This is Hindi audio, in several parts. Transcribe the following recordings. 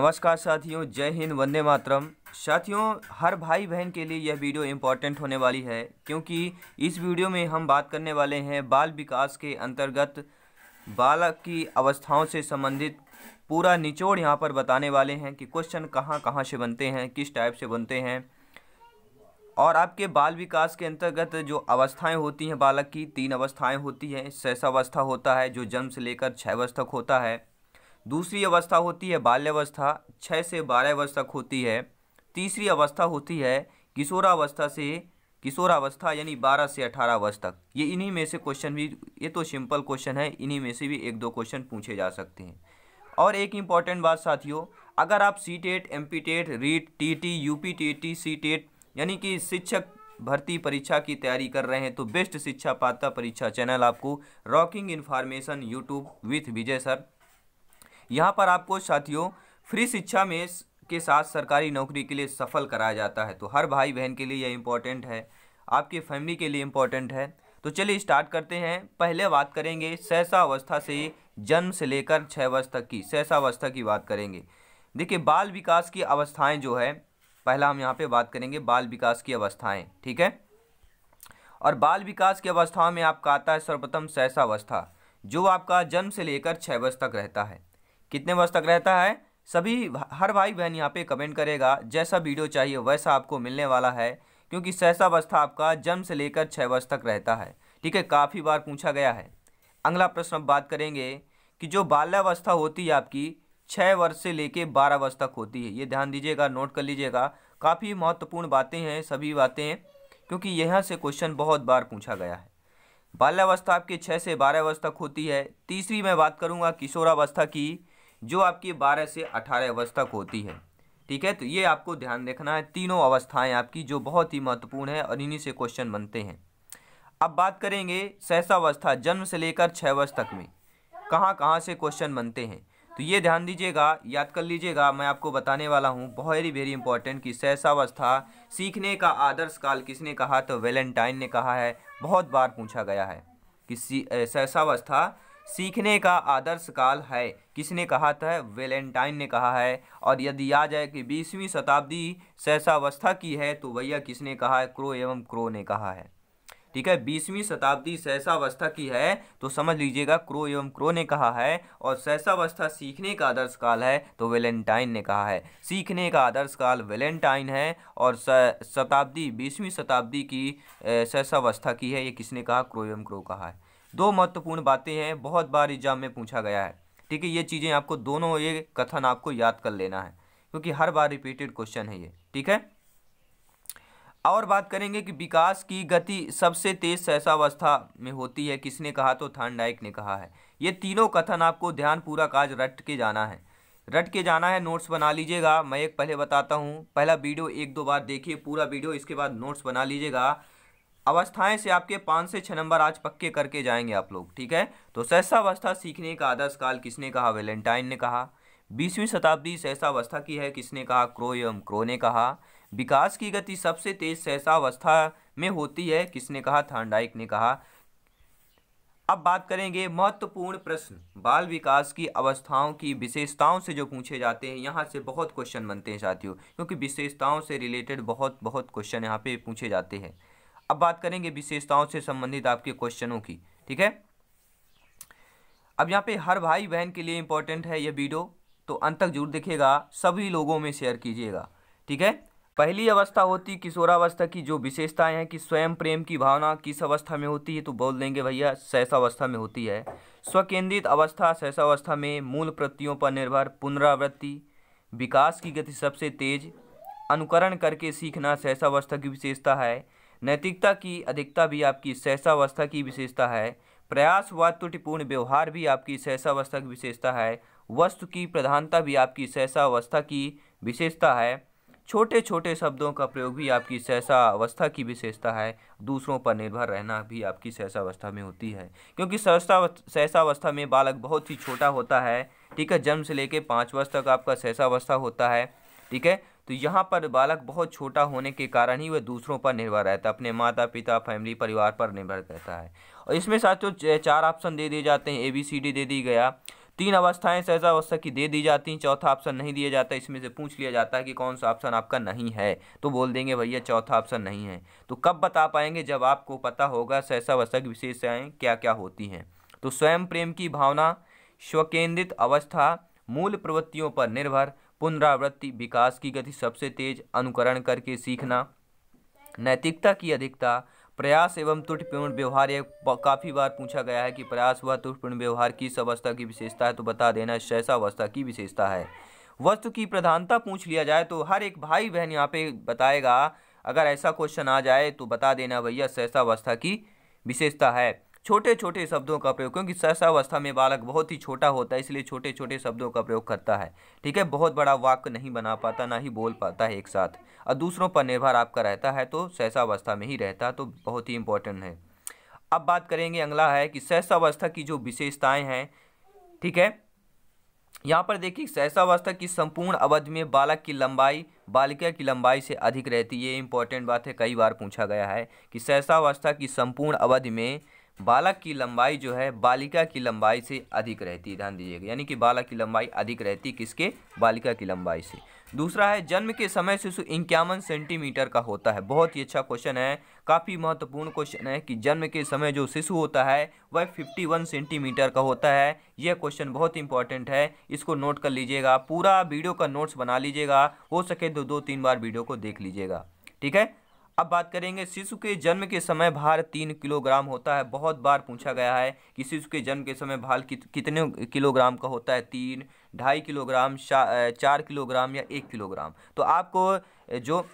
नमस्कार साथियों जय हिंद वंदे मातरम साथियों हर भाई बहन के लिए यह वीडियो इम्पॉर्टेंट होने वाली है क्योंकि इस वीडियो में हम बात करने वाले हैं बाल विकास के अंतर्गत बालक की अवस्थाओं से संबंधित पूरा निचोड़ यहाँ पर बताने वाले हैं कि क्वेश्चन कहाँ कहाँ से बनते हैं किस टाइप से बनते हैं और आपके बाल विकास के अंतर्गत जो अवस्थाएं होती हैं बालक की तीन अवस्थाएं होती हैं शैसावस्था होता है जो जन्म से लेकर छः वर्ष तक होता है दूसरी अवस्था होती है बाल्यावस्था छः से बारह वर्ष तक होती है तीसरी अवस्था होती है किशोरावस्था से किशोरावस्था यानी बारह से अठारह वर्ष तक ये इन्हीं में से क्वेश्चन भी ये तो सिंपल क्वेश्चन है इन्हीं में से भी एक दो क्वेश्चन पूछे जा सकते हैं और एक इम्पॉर्टेंट बात साथियों अगर आप C TET M P TET REET T T U P T T C TET यानी कि शिक्षक भर्ती परीक्षा की तैयारी कर रहे हैं तो बेस्ट शिक्षा पात्रता परीक्षा चैनल आपको rocking information YouTube with Vijay sir यहाँ पर आपको साथियों फ्री शिक्षा में के साथ सरकारी नौकरी के लिए सफल कराया जाता है तो हर भाई बहन के लिए यह इम्पोर्टेंट है आपकी फैमिली के लिए इम्पोर्टेंट है तो चलिए स्टार्ट करते हैं पहले बात करेंगे सहसा अवस्था से जन्म से लेकर छः वर्ष तक की सहसावस्था की बात करेंगे देखिए बाल विकास की अवस्थाएं जो है पहला हम यहाँ पे बात करेंगे बाल विकास की अवस्थाएं ठीक है और बाल विकास की अवस्थाओं में आपका आता है सर्वप्रथम सहसा अवस्था जो आपका जन्म से लेकर छः वर्ष तक रहता है कितने वर्ष तक रहता है सभी हर भाई बहन यहाँ पे कमेंट करेगा जैसा वीडियो चाहिए वैसा आपको मिलने वाला है क्योंकि अवस्था आपका जन्म से लेकर छः वर्ष तक रहता है ठीक है काफ़ी बार पूछा गया है अगला प्रश्न अब बात करेंगे कि जो बाल्यावस्था होती है आपकी छः वर्ष से लेके बारह वर्ष तक होती है ये ध्यान दीजिएगा नोट कर लीजिएगा काफ़ी महत्वपूर्ण बातें हैं सभी बातें क्योंकि यहाँ से क्वेश्चन बहुत बार पूछा गया है बाल्यावस्था आपके छः से बारह वर्ष तक होती है तीसरी मैं बात करूँगा किशोरावस्था की जो आपकी बारह से अठारह वर्ष तक होती है ठीक है तो ये आपको ध्यान देखना है तीनों अवस्थाएं आपकी जो बहुत ही महत्वपूर्ण है और इन्हीं से क्वेश्चन बनते हैं अब बात करेंगे सहसावस्था जन्म से लेकर छः वर्ष तक में कहाँ कहाँ से क्वेश्चन बनते हैं तो ये ध्यान दीजिएगा याद कर लीजिएगा मैं आपको बताने वाला हूँ ही वेरी इंपॉर्टेंट कि सहसावस्था सीखने का आदर्श काल किसने कहा तो वेलेंटाइन ने कहा है बहुत बार पूछा गया है कि सहसावस्था सीखने का आदर्श काल है किसने कहा था वेलेंटाइन ने कहा है और यदि आ जाए कि बीसवीं शताब्दी सहसावस्था की है तो भैया किसने कहा है क्रो एवं क्रो ने कहा है ठीक है बीसवीं शताब्दी सहसावस्था की है तो समझ लीजिएगा क्रो एवं क्रो ने कहा है और सहसावस्था सीखने का आदर्श काल है तो वेलेंटाइन ने कहा है सीखने का आदर्श काल वेलेंटाइन है और शताब्दी बीसवीं शताब्दी की सहसावस्था की है ये किसने कहा क्रो एवं क्रो कहा है दो महत्वपूर्ण बातें हैं बहुत बार एग्जाम में पूछा गया है ठीक है ये चीज़ें आपको दोनों ये कथन आपको याद कर लेना है क्योंकि हर बार रिपीटेड क्वेश्चन है ये ठीक है और बात करेंगे कि विकास की गति सबसे तेज सहसावस्था में होती है किसने कहा तो थानडाइक ने कहा है ये तीनों कथन आपको ध्यान पूरा काज रट के जाना है रट के जाना है नोट्स बना लीजिएगा मैं एक पहले बताता हूँ पहला वीडियो एक दो बार देखिए पूरा वीडियो इसके बाद नोट्स बना लीजिएगा अवस्थाएं से आपके पाँच से छः नंबर आज पक्के करके जाएंगे आप लोग ठीक है तो सहसावस्था सीखने का आदर्श काल किसने कहा वेलेंटाइन ने कहा बीसवीं शताब्दी सहसावस्था की है किसने कहा क्रो एवं क्रो ने कहा विकास की गति सबसे तेज सहसावस्था में होती है किसने कहा थांडाइक ने कहा अब बात करेंगे महत्वपूर्ण प्रश्न बाल विकास की अवस्थाओं की विशेषताओं से जो पूछे जाते हैं यहाँ से बहुत क्वेश्चन बनते हैं साथियों क्योंकि विशेषताओं से रिलेटेड बहुत बहुत क्वेश्चन यहाँ पे पूछे जाते हैं अब बात करेंगे विशेषताओं से संबंधित आपके क्वेश्चनों की ठीक है अब यहाँ पे हर भाई बहन के लिए इंपॉर्टेंट है यह वीडियो तो अंत तक जरूर देखिएगा सभी लोगों में शेयर कीजिएगा ठीक है पहली अवस्था होती किशोरावस्था की जो विशेषताएं हैं कि स्वयं प्रेम की भावना किस अवस्था में होती है तो बोल देंगे भैया अवस्था में होती है स्वकेंद्रित अवस्था अवस्था में मूल प्रतियों पर निर्भर पुनरावृत्ति विकास की गति सबसे तेज अनुकरण करके सीखना अवस्था की विशेषता है नैतिकता की अधिकता भी आपकी सहसावस्था की विशेषता है प्रयास व त्रुटिपूर्ण व्यवहार भी आपकी सहसावस्था की विशेषता है वस्तु की प्रधानता भी आपकी सहसावस्था की विशेषता है छोटे छोटे शब्दों का प्रयोग भी आपकी सहसावस्था की विशेषता है दूसरों पर निर्भर रहना भी आपकी सहसावस्था में होती है क्योंकि सहसा सहसावस्था में बालक बहुत ही छोटा होता है ठीक है जन्म से लेकर पाँच वर्ष तक आपका सहसावस्था होता है ठीक है तो यहाँ पर बालक बहुत छोटा होने के कारण ही वह दूसरों पर निर्भर रहता है अपने माता पिता फैमिली परिवार पर निर्भर रहता है और इसमें साथियों चार ऑप्शन दे दिए जाते हैं ए बी सी डी दे दी गया तीन अवस्थाएं सहजा अवस्था की दे दी जाती हैं चौथा ऑप्शन नहीं दिया जाता इसमें से पूछ लिया जाता है कि कौन सा ऑप्शन आपका नहीं है तो बोल देंगे भैया चौथा ऑप्शन नहीं है तो कब बता पाएंगे जब आपको पता होगा सहसा अवस्था की विशेषताएँ क्या क्या होती हैं तो स्वयं प्रेम की भावना स्वकेंद्रित अवस्था मूल प्रवृत्तियों पर निर्भर पुनरावृत्ति विकास की गति सबसे तेज अनुकरण करके सीखना नैतिकता की अधिकता प्रयास एवं त्रुटिपूर्ण व्यवहार ये काफ़ी बार पूछा गया है कि प्रयास व त्रुटिपूर्ण व्यवहार किस अवस्था की विशेषता है तो बता देना अवस्था की विशेषता है वस्तु की प्रधानता पूछ लिया जाए तो हर एक भाई बहन यहाँ पे बताएगा अगर ऐसा क्वेश्चन आ जाए तो बता देना भैया अवस्था की विशेषता है छोटे छोटे शब्दों का प्रयोग क्योंकि सहसावस्था में बालक बहुत ही छोटा होता है इसलिए छोटे छोटे शब्दों का प्रयोग करता है ठीक है बहुत बड़ा वाक्य नहीं बना पाता ना ही बोल पाता है एक साथ और दूसरों पर निर्भर आपका रहता है तो सहसावस्था में ही रहता है तो बहुत ही इंपॉर्टेंट है अब बात करेंगे अगला है कि सहसावस्था की जो विशेषताएँ हैं ठीक है यहाँ पर देखिए सहसावस्था की संपूर्ण अवधि में बालक की लंबाई बालिका की लंबाई से अधिक रहती है ये इंपॉर्टेंट बात है कई बार पूछा गया है कि सहसावस्था की संपूर्ण अवधि में बालक की लंबाई जो है बालिका की लंबाई से अधिक रहती ध्यान दीजिएगा यानी कि बालक की लंबाई अधिक रहती किसके बालिका की लंबाई से दूसरा है जन्म के समय शिशु इक्यावन सेंटीमीटर का होता है बहुत ही अच्छा क्वेश्चन है काफ़ी महत्वपूर्ण क्वेश्चन है कि जन्म के समय जो शिशु होता है वह 51 सेंटीमीटर का होता है यह क्वेश्चन बहुत इंपॉर्टेंट है इसको नोट कर लीजिएगा पूरा वीडियो का नोट्स बना लीजिएगा हो सके तो दो तीन बार वीडियो को देख लीजिएगा ठीक है अब बात करेंगे शिशु के जन्म के समय भार तीन किलोग्राम होता है बहुत बार पूछा गया है कि शिशु के जन्म के समय भार कित, कितने किलोग्राम का होता है तीन ढाई किलोग्राम चार किलोग्राम या एक किलोग्राम तो आपको जो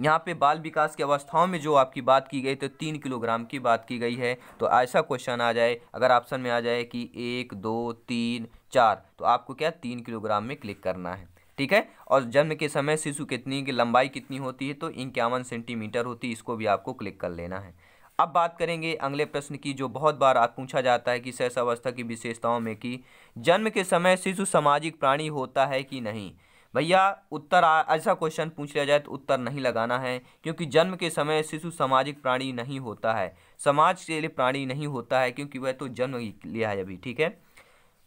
यहाँ पे बाल विकास की अवस्थाओं में जो आपकी बात की गई तो तीन किलोग्राम की बात की गई है तो ऐसा क्वेश्चन आ जाए अगर ऑप्शन में आ जाए कि एक दो तीन चार तो आपको क्या तीन किलोग्राम में क्लिक करना है ठीक है और जन्म के समय शिशु कितनी की लंबाई कितनी होती है तो इक्यावन सेंटीमीटर होती है इसको भी आपको क्लिक कर लेना है अब बात करेंगे अगले प्रश्न की जो बहुत बार आप पूछा जाता है कि अवस्था की विशेषताओं में कि जन्म के समय शिशु सामाजिक प्राणी होता है कि नहीं भैया उत्तर ऐसा क्वेश्चन पूछ लिया जाए तो उत्तर नहीं लगाना है क्योंकि जन्म के समय शिशु सामाजिक प्राणी नहीं होता है समाज के लिए प्राणी नहीं होता है क्योंकि वह तो जन्म लिया है अभी ठीक है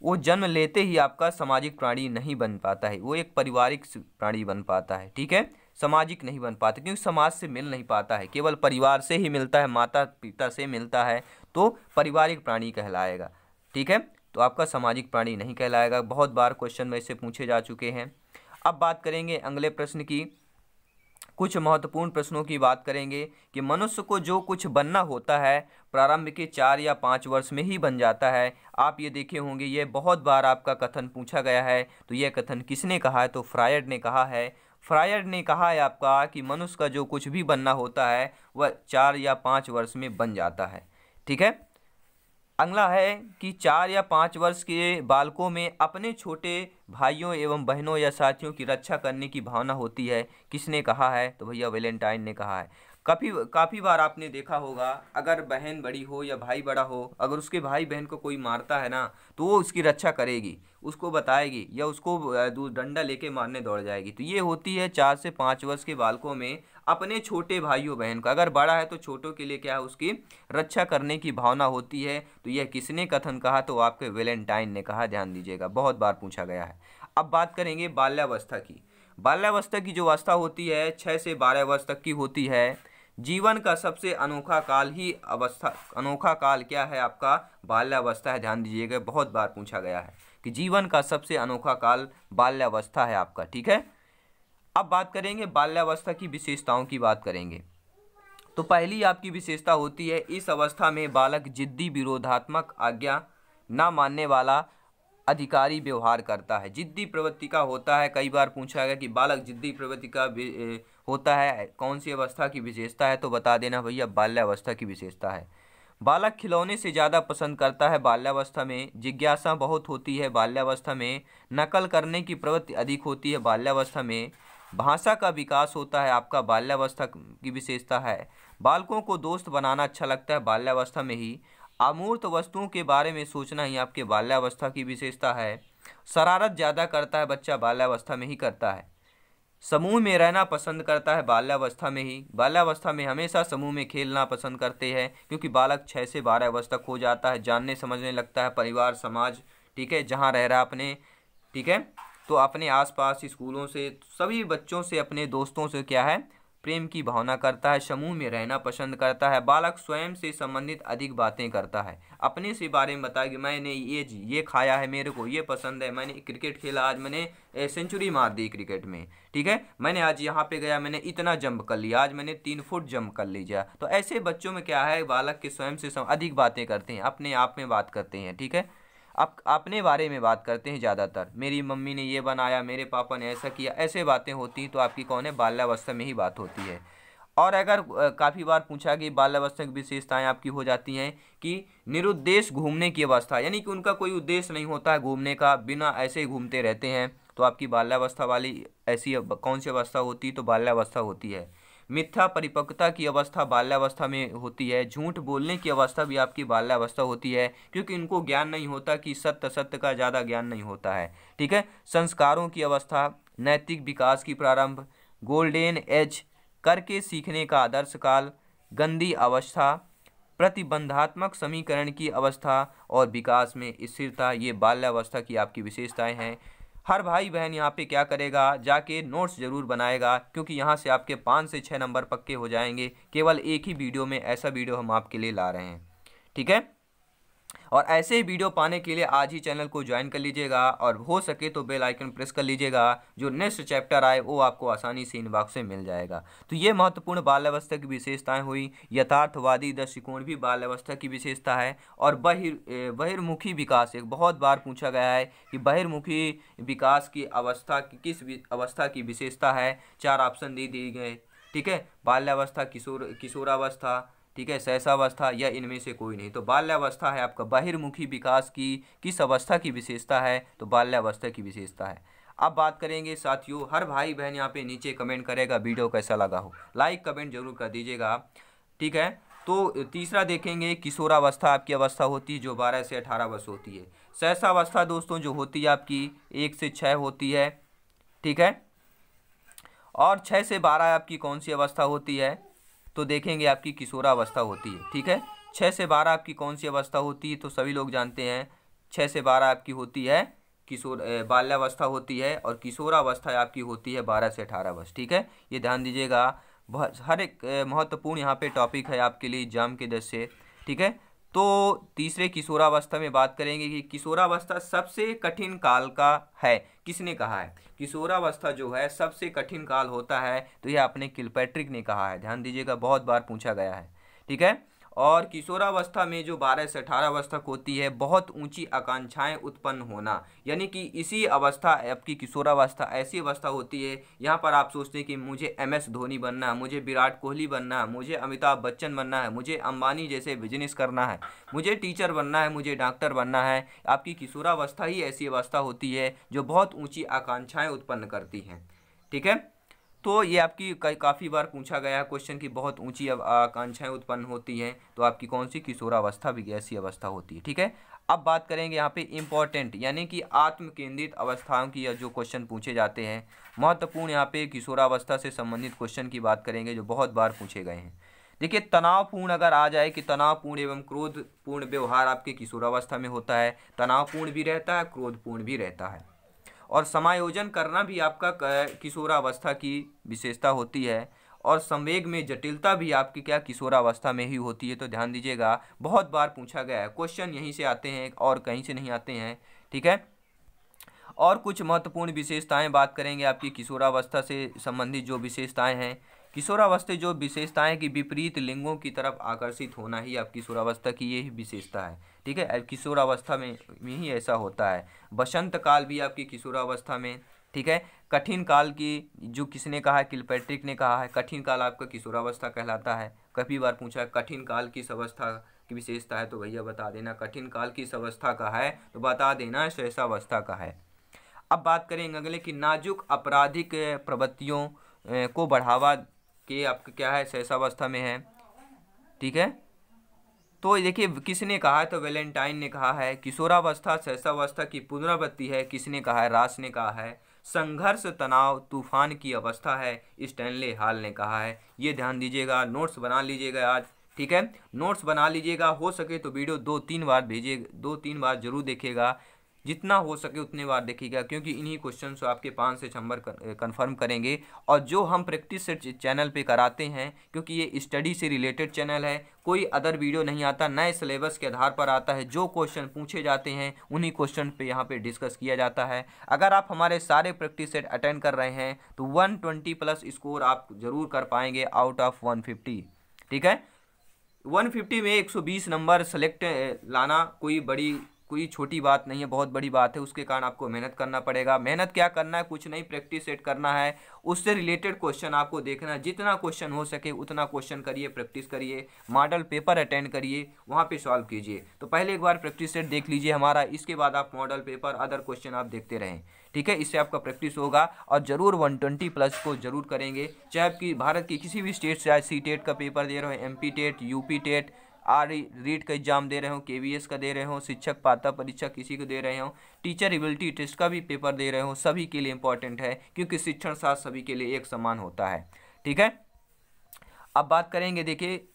वो जन्म लेते ही आपका सामाजिक प्राणी नहीं बन पाता है वो एक पारिवारिक प्राणी बन पाता है ठीक है सामाजिक नहीं बन पाता क्योंकि समाज से मिल नहीं पाता है केवल परिवार से ही मिलता है माता पिता से मिलता है तो पारिवारिक प्राणी कहलाएगा ठीक है तो आपका सामाजिक प्राणी नहीं कहलाएगा बहुत बार क्वेश्चन में इसे पूछे जा चुके हैं अब बात करेंगे अगले प्रश्न की कुछ महत्वपूर्ण प्रश्नों की बात करेंगे कि मनुष्य को जो कुछ बनना होता है प्रारंभ के चार या पाँच वर्ष में ही बन जाता है आप ये देखे होंगे ये बहुत बार आपका कथन पूछा गया है तो यह कथन किसने कहा है तो फ्रायड ने कहा है फ्रायड ने कहा है आपका कि मनुष्य का जो कुछ भी बनना होता है वह चार या पाँच वर्ष में बन जाता है ठीक है अगला है कि चार या पाँच वर्ष के बालकों में अपने छोटे भाइयों एवं बहनों या साथियों की रक्षा करने की भावना होती है किसने कहा है तो भैया वैलेंटाइन ने कहा है काफ़ी काफ़ी बार आपने देखा होगा अगर बहन बड़ी हो या भाई बड़ा हो अगर उसके भाई बहन को कोई मारता है ना तो वो उसकी रक्षा करेगी उसको बताएगी या उसको डंडा लेके मारने दौड़ जाएगी तो ये होती है चार से पाँच वर्ष के बालकों में अपने छोटे भाइयों बहन का अगर बड़ा है तो छोटों के लिए क्या है उसकी रक्षा करने की भावना होती है तो यह किसने कथन कहा तो आपके वेलेंटाइन ने कहा ध्यान दीजिएगा बहुत बार पूछा गया है अब बात करेंगे बाल्यावस्था की बाल्यावस्था की जो अवस्था होती है छः से बारह वर्ष तक की होती है जीवन का सबसे अनोखा काल ही अवस्था अनोखा काल क्या है आपका बाल्यावस्था है ध्यान दीजिएगा बहुत बार पूछा गया है कि जीवन का सबसे अनोखा काल बाल्यावस्था है आपका ठीक है अब बात करेंगे बाल्यावस्था की विशेषताओं की बात करेंगे तो पहली आपकी विशेषता होती है इस अवस्था में बालक जिद्दी विरोधात्मक आज्ञा ना मानने वाला अधिकारी व्यवहार करता है जिद्दी प्रवृत्ति का होता है कई बार पूछा गया कि बालक जिद्दी प्रवृत्ति का होता है कौन सी अवस्था की विशेषता है तो बता देना भैया बाल्यावस्था की विशेषता है बालक खिलौने से ज़्यादा पसंद करता है बाल्यावस्था में जिज्ञासा बहुत होती है बाल्यावस्था में नकल करने की प्रवृत्ति अधिक होती है बाल्यावस्था में भाषा का विकास होता है आपका बाल्यावस्था की विशेषता है बालकों को दोस्त बनाना अच्छा लगता है बाल्यावस्था में ही अमूर्त वस्तुओं के बारे में सोचना ही आपके बाल्यावस्था की विशेषता है शरारत ज़्यादा करता है बच्चा बाल्यावस्था में ही करता है समूह में रहना पसंद करता है बाल्यावस्था में ही बाल्यावस्था में हमेशा समूह में खेलना पसंद करते हैं क्योंकि बालक छः से बारह वर्ष तक हो जाता है जानने समझने लगता है परिवार समाज ठीक है जहाँ रह रहा अपने ठीक है तो अपने आसपास स्कूलों से सभी बच्चों से अपने दोस्तों से क्या है प्रेम की भावना करता है समूह में रहना पसंद करता है बालक स्वयं से संबंधित अधिक बातें करता है अपने से बारे में बताया कि मैंने ये जी ये खाया है मेरे को ये पसंद है मैंने क्रिकेट खेला आज मैंने सेंचुरी मार दी क्रिकेट में ठीक है मैंने आज यहाँ पे गया मैंने इतना जंप कर लिया आज मैंने तीन फुट जंप कर लिया तो ऐसे बच्चों में क्या है बालक के स्वयं से अधिक बातें करते हैं अपने आप में बात करते हैं ठीक है आप अपने बारे में बात करते हैं ज़्यादातर मेरी मम्मी ने ये बनाया मेरे पापा ने ऐसा किया ऐसे बातें होती हैं तो आपकी कौन है बाल्यावस्था में ही बात होती है और अगर काफ़ी बार पूछा कि बाल्यावस्था की विशेषताएँ आपकी हो जाती हैं कि निरुद्देश घूमने की अवस्था यानी कि उनका कोई उद्देश्य नहीं होता है घूमने का बिना ऐसे ही घूमते रहते हैं तो आपकी बाल्यावस्था वाली ऐसी कौन सी अवस्था होती है तो बाल्यावस्था होती है मिथ्या परिपक्वता की अवस्था बाल्यावस्था में होती है झूठ बोलने की अवस्था भी आपकी बाल्यावस्था होती है क्योंकि इनको ज्ञान नहीं होता कि सत्य सत्य का ज़्यादा ज्ञान नहीं होता है ठीक है संस्कारों की अवस्था नैतिक विकास की प्रारंभ गोल्डेन एज करके सीखने का आदर्श काल गंदी अवस्था प्रतिबंधात्मक समीकरण की अवस्था और विकास में स्थिरता ये बाल्यावस्था की आपकी विशेषताएं हैं हर भाई बहन यहाँ पे क्या करेगा जाके नोट्स ज़रूर बनाएगा क्योंकि यहाँ से आपके पाँच से छः नंबर पक्के हो जाएंगे केवल एक ही वीडियो में ऐसा वीडियो हम आपके लिए ला रहे हैं ठीक है और ऐसे ही वीडियो पाने के लिए आज ही चैनल को ज्वाइन कर लीजिएगा और हो सके तो बेल आइकन प्रेस कर लीजिएगा जो नेक्स्ट चैप्टर आए वो आपको आसानी से इनबॉक्स से मिल जाएगा तो ये महत्वपूर्ण बाल्यावस्था की विशेषताएं हुई यथार्थवादी दृष्टिकोण भी बाल्यावस्था की विशेषता है और बहिर् बहिर्मुखी विकास एक बहुत बार पूछा गया है कि बहिर्मुखी विकास की अवस्था की किस अवस्था की विशेषता है चार ऑप्शन दे दिए गए ठीक है बाल्यावस्था किशोर किशोरावस्था ठीक है सहसावस्था या इनमें से कोई नहीं तो बाल्यावस्था है आपका बहिर्मुखी विकास की किस अवस्था की विशेषता है तो बाल्यावस्था की विशेषता है अब बात करेंगे साथियों हर भाई बहन यहाँ पे नीचे कमेंट करेगा वीडियो कैसा लगा हो लाइक कमेंट जरूर कर दीजिएगा ठीक है तो तीसरा देखेंगे किशोरावस्था आपकी अवस्था होती है जो 12 से 18 वर्ष होती है सहसावस्था दोस्तों जो होती है आपकी एक से छः होती है ठीक है और छः से बारह आपकी कौन सी अवस्था होती है तो देखेंगे आपकी किशोरावस्था होती है ठीक है छः से बारह आपकी कौन सी अवस्था होती है तो सभी लोग जानते हैं छः से बारह आपकी होती है किशोर बाल्यावस्था होती है और किशोरावस्था आपकी होती है बारह से अठारह वर्ष ठीक है ये ध्यान दीजिएगा हर एक महत्वपूर्ण यहाँ पे टॉपिक है आपके लिए एग्जाम के दस से ठीक है तो तीसरे किशोरावस्था में बात करेंगे कि किशोरावस्था सबसे कठिन काल का है किसने कहा है किशोरावस्था जो है सबसे कठिन काल होता है तो यह अपने किलपैट्रिक ने कहा है ध्यान दीजिएगा बहुत बार पूछा गया है ठीक है और किशोरावस्था में जो 12 से अठारह अवस्था होती है बहुत ऊंची आकांक्षाएं उत्पन्न होना यानी कि इसी अवस्था आपकी किशोरावस्था ऐसी अवस्था होती है यहाँ पर आप सोचते हैं कि मुझे एम एस धोनी बनना है मुझे विराट कोहली बनना है मुझे अमिताभ बच्चन बनना है मुझे अंबानी जैसे बिजनेस करना है मुझे टीचर बनना है मुझे डॉक्टर बनना है आपकी किशोरावस्था ही ऐसी अवस्था होती है जो बहुत ऊँची आकांक्षाएँ उत्पन्न करती हैं ठीक है तो ये आपकी काफ़ी बार पूछा गया है क्वेश्चन की बहुत ऊंची आकांक्षाएं उत्पन्न होती हैं तो आपकी कौन सी किशोरावस्था भी ऐसी अवस्था होती है ठीक है अब बात करेंगे यहाँ पे इम्पॉर्टेंट यानी कि आत्म केंद्रित अवस्थाओं की जो क्वेश्चन पूछे जाते हैं महत्वपूर्ण यहाँ पे किशोरावस्था से संबंधित क्वेश्चन की बात करेंगे जो बहुत बार पूछे गए हैं देखिए तनावपूर्ण अगर आ जाए कि तनावपूर्ण एवं क्रोधपूर्ण व्यवहार आपके किशोरावस्था में होता है तनावपूर्ण भी रहता है क्रोधपूर्ण भी रहता है और समायोजन करना भी आपका किशोरावस्था की विशेषता होती है और संवेग में जटिलता भी आपकी क्या किशोरावस्था में ही होती है तो ध्यान दीजिएगा बहुत बार पूछा गया है क्वेश्चन यहीं से आते हैं और कहीं से नहीं आते हैं ठीक है और कुछ महत्वपूर्ण विशेषताएं बात करेंगे आपकी किशोरावस्था से संबंधित जो विशेषताएं हैं किशोरावस्था जो विशेषताएं कि विपरीत लिंगों की तरफ आकर्षित होना ही अब किशोरावस्था की यही विशेषता है ठीक है किशोरावस्था में में ही ऐसा होता है बसंत काल भी आपकी किशोरावस्था में ठीक है कठिन काल की जो किसने कहा है किलपैट्रिक ने कहा है कठिन काल आपका किशोरावस्था कहलाता है कभी बार पूछा है कठिन काल किस अवस्था की विशेषता है तो भैया बता देना कठिन काल किस अवस्था का है तो बता देना शैसावस्था का है अब बात करेंगे अगले कि नाजुक आपराधिक प्रवृत्तियों को बढ़ावा कि आपका क्या है शैशावस्था में है ठीक है तो देखिए किसने कहा है तो वैलेंटाइन ने कहा है किशोरावस्था शैशावस्था की पुनरावृत्ति है किसने कहा है रास ने कहा है संघर्ष तनाव तूफान की अवस्था है स्टैनले हाल ने कहा है ये ध्यान दीजिएगा नोट्स बना लीजिएगा आज ठीक है नोट्स बना लीजिएगा हो सके तो वीडियो दो तीन बार भेजिए दो तीन बार जरूर देखिएगा जितना हो सके उतने बार देखिएगा क्योंकि इन्हीं क्वेश्चन को आपके पाँच से छम्बर कन्फर्म करेंगे और जो हम प्रैक्टिस सेट चैनल पे कराते हैं क्योंकि ये स्टडी से रिलेटेड चैनल है कोई अदर वीडियो नहीं आता नए सिलेबस के आधार पर आता है जो क्वेश्चन पूछे जाते हैं उन्हीं क्वेश्चन पे यहाँ पे डिस्कस किया जाता है अगर आप हमारे सारे प्रैक्टिस सेट अटेंड कर रहे हैं तो 120 प्लस स्कोर आप ज़रूर कर पाएंगे आउट ऑफ 150 ठीक है 150 में 120 नंबर सेलेक्ट लाना कोई बड़ी कोई छोटी बात नहीं है बहुत बड़ी बात है उसके कारण आपको मेहनत करना पड़ेगा मेहनत क्या करना है कुछ नहीं प्रैक्टिस सेट करना है उससे रिलेटेड क्वेश्चन आपको देखना है जितना क्वेश्चन हो सके उतना क्वेश्चन करिए प्रैक्टिस करिए मॉडल पेपर अटेंड करिए वहाँ पे सॉल्व कीजिए तो पहले एक बार प्रैक्टिस सेट देख लीजिए हमारा इसके बाद आप मॉडल पेपर अदर क्वेश्चन आप देखते रहें ठीक है इससे आपका प्रैक्टिस होगा और ज़रूर ट्वेंटी प्लस को ज़रूर करेंगे चाहे आपकी भारत की किसी भी स्टेट से आज सी टेट का पेपर दे रहे हो M P TET U P TET or REET का एग्जाम दे रहे हो के का दे रहे हो शिक्षक पाता परीक्षा किसी को दे रहे हो टीचर एबिलिटी टेस्ट का भी पेपर दे रहे हो सभी के लिए इंपॉर्टेंट है क्योंकि शिक्षण साथ सभी के लिए एक समान होता है ठीक है अब बात करेंगे देखिए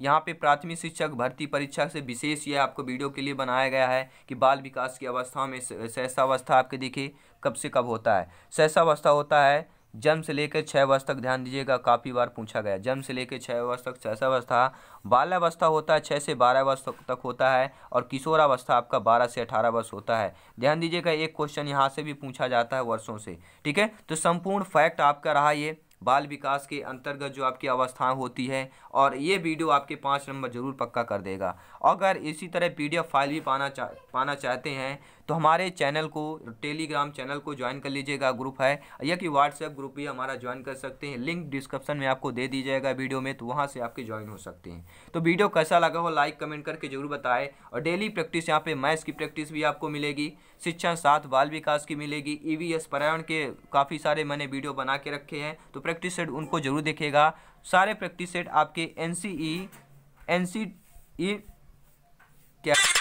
यहाँ पे प्राथमिक शिक्षक भर्ती परीक्षा से विशेष यह आपको वीडियो के लिए बनाया गया है कि बाल विकास की अवस्थाओं में सहसावस्था आपके देखिए कब से कब होता है सहसावस्था होता है जन्म से लेकर छः वर्ष तक ध्यान दीजिएगा काफ़ी बार पूछा गया जन्म से लेकर छः वर्ष तक शैशवावस्था बाल्यावस्था होता है छः से बारह वर्ष तक होता है और किशोरावस्था आपका बारह से अठारह वर्ष होता है ध्यान दीजिएगा एक क्वेश्चन यहाँ से भी पूछा जाता है वर्षों से ठीक है तो संपूर्ण फैक्ट आपका रहा ये बाल विकास के अंतर्गत जो आपकी अवस्थाएं होती है और ये वीडियो आपके पाँच नंबर जरूर पक्का कर देगा अगर इसी तरह पीडीएफ फाइल भी पाना चा, पाना चाहते हैं तो हमारे चैनल को टेलीग्राम चैनल को ज्वाइन कर लीजिएगा ग्रुप है या कि व्हाट्सएप ग्रुप भी हमारा ज्वाइन कर सकते हैं लिंक डिस्क्रिप्शन में आपको दे दी जाएगा वीडियो में तो वहाँ से आपके ज्वाइन हो सकते हैं तो वीडियो कैसा लगा हो लाइक कमेंट करके जरूर बताएं और डेली प्रैक्टिस यहाँ पे मैथ्स की प्रैक्टिस भी आपको मिलेगी शिक्षा साथ बाल विकास की मिलेगी ई e वी एस पर्यावरण के काफ़ी सारे मैंने वीडियो बना के रखे हैं तो प्रैक्टिस सेट उनको जरूर देखेगा सारे प्रैक्टिस सेट आपके N C E N C E क्या